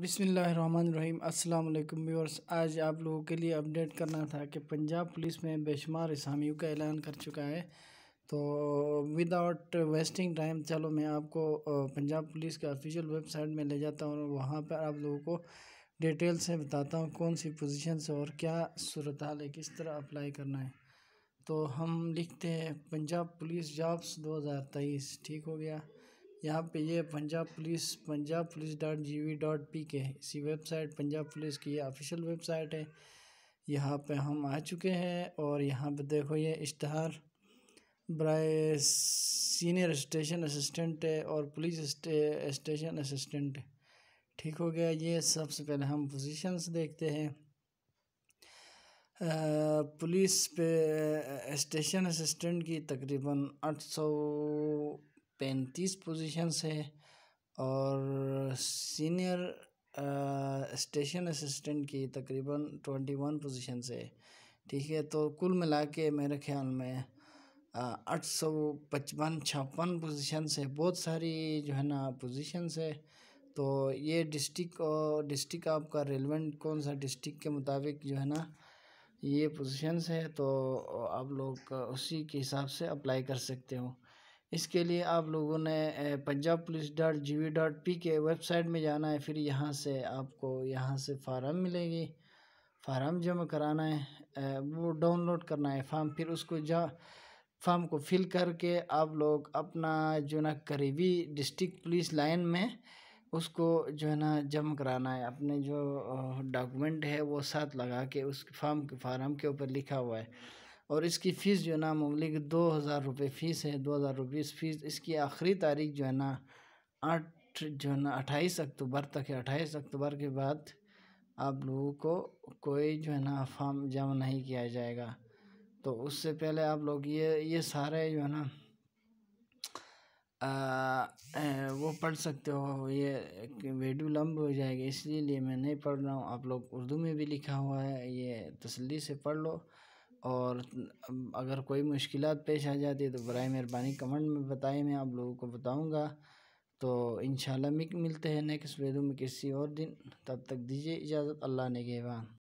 अस्सलाम अल्लाम व्यूअर्स आज आप लोगों के लिए अपडेट करना था कि पंजाब पुलिस में बेशुमार इसामियों का ऐलान कर चुका है तो विदाउट वेस्टिंग टाइम चलो मैं आपको पंजाब पुलिस के ऑफिशियल वेबसाइट में ले जाता हूँ वहाँ पर आप लोगों को डिटेल से बताता हूँ कौन सी पोजिशन से और क्या सूरत हाल है किस तरह अप्लाई करना है तो हम लिखते हैं पंजाब पुलिस जॉब्स तेईस ठीक हो गया यहाँ पे ये Punjab police Punjab police dot G V dot P K इसी वेबसाइट पंजाब पुलिस की ये ऑफिशियल वेबसाइट है यहाँ पे हम आ चुके हैं और यहाँ पे देखो ये इश्तहार ब्राय सीनियर स्टेशन असिस्टेंट है और पुलिस स्टेशन असिस्टेंट ठीक हो गया ये सबसे पहले हम पोजीशंस देखते हैं पुलिस पे स्टेशन असिस्टेंट की तकरीबन आठ सौ पैंतीस पोजीशंस है और सीनियर स्टेशन असिस्टेंट की तकरीबन ट्वेंटी वन पोजीशंस है ठीक है तो कुल मिला के मेरे ख्याल में आठ सौ पचपन छप्पन पोजीशंस है बहुत सारी जो है ना पोजीशंस है तो ये डिस्ट्रिक्ट और डिस्ट्रिक्ट आपका रेलिवेंट कौन सा डिस्ट्रिक्ट के मुताबिक जो है ना ये पोजीशंस है तो आप लोग उसी के हिसाब से अप्लाई कर सकते हो इसके लिए आप लोगों ने Punjab police dot G V dot P K website में जाना है फिर यहाँ से आपको यहाँ से फार्म मिलेगी फार्म जमा कराना है वो डाउनलोड करना है फार्म फिर उसको जा फॉर्म को फिल करके आप लोग अपना जो ना करीबी डिस्ट्रिक्ट पुलिस लाइन में उसको जो है ना जमा कराना है अपने जो डॉक्यूमेंट है वो साथ लगा के उस फॉर्म के फार्म के ऊपर लिखा हुआ है और इसकी फ़ीस जो है ना मबलिक दो हज़ार रुपये फ़ीस है दो हज़ार रुपये फ़ीस इसकी आखिरी तारीख जो है ना आठ जो है ना अट्ठाईस अक्टूबर तक है अट्ठाईस अक्टूबर के बाद आप लोगों को कोई जो है ना फॉर्म जमा नहीं किया जाएगा तो उससे पहले आप लोग ये ये सारे जो है ना आ, वो पढ़ सकते हो ये वीडियो लंब हो जाएगी इसलिए मैं नहीं पढ़ रहा हूँ आप लोग उर्दू में भी लिखा हुआ है ये तसली से पढ़ लो और अगर कोई मुश्किल पेश आ जाती है तो बर मेहरबानी कमेंट में बताएं मैं आप लोगों को बताऊँगा तो इन मिलते हैं नेक्स्ट वीडियो में किसी और दिन तब तक दीजिए इजाज़त अल्लाह ने